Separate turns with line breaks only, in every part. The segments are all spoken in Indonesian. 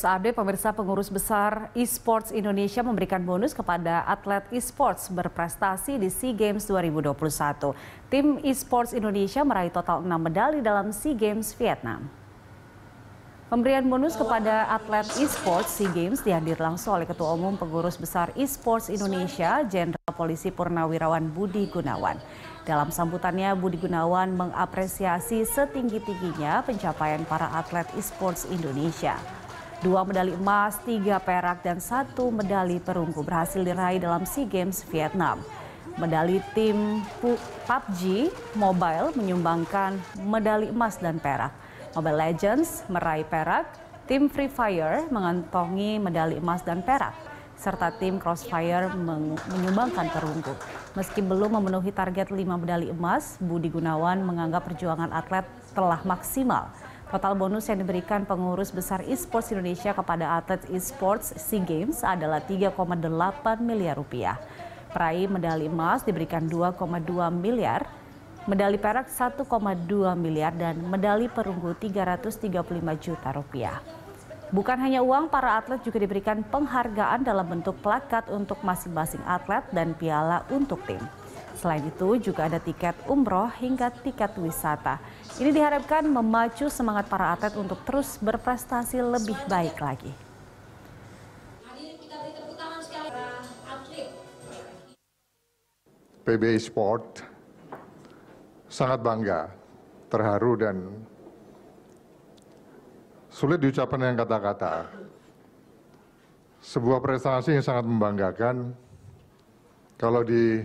Saat pemirsa pengurus besar eSports Indonesia memberikan bonus kepada atlet eSports berprestasi di SEA Games 2021. Tim eSports Indonesia meraih total 6 medali dalam SEA Games Vietnam. Pemberian bonus kepada atlet eSports SEA Games dihadir langsung oleh Ketua Umum Pengurus Besar eSports Indonesia, Jenderal Polisi Purnawirawan Budi Gunawan. Dalam sambutannya, Budi Gunawan mengapresiasi setinggi-tingginya pencapaian para atlet eSports Indonesia. Dua medali emas, tiga perak, dan satu medali perunggu berhasil diraih dalam SEA Games Vietnam. Medali tim PUBG Mobile menyumbangkan medali emas dan perak. Mobile Legends meraih perak, tim Free Fire mengantongi medali emas dan perak, serta tim Crossfire menyumbangkan perunggu. Meski belum memenuhi target lima medali emas, Budi Gunawan menganggap perjuangan atlet telah maksimal. Total bonus yang diberikan pengurus besar e-sports Indonesia kepada atlet e-sports SEA Games adalah 3,8 miliar rupiah. Peraih medali emas diberikan 2,2 miliar, medali perak 1,2 miliar, dan medali perunggu 335 juta rupiah. Bukan hanya uang, para atlet juga diberikan penghargaan dalam bentuk plakat untuk masing-masing atlet dan piala untuk tim. Selain itu juga ada tiket umroh hingga tiket wisata. Ini diharapkan memacu semangat para atlet untuk terus berprestasi lebih baik
lagi. PB Sport sangat bangga, terharu dan sulit diucapkan dengan kata-kata. Sebuah prestasi yang sangat membanggakan kalau di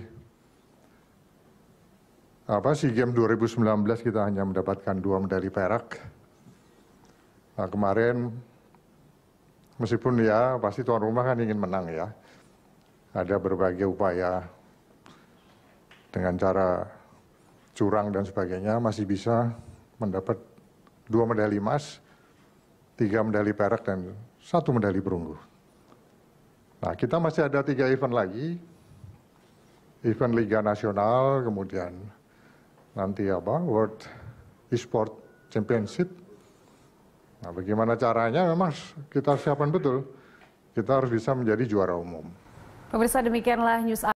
apa SEA Games 2019 kita hanya mendapatkan dua medali perak. Nah, kemarin meskipun ya pasti tuan rumah kan ingin menang ya. Ada berbagai upaya dengan cara curang dan sebagainya masih bisa mendapat dua medali emas, tiga medali perak dan satu medali perunggu. Nah, kita masih ada tiga event lagi, event Liga Nasional, kemudian nanti apa World Esport Championship. Nah, bagaimana caranya memang kita siapkan betul. Kita harus bisa menjadi juara umum.
Pemirsa demikianlah news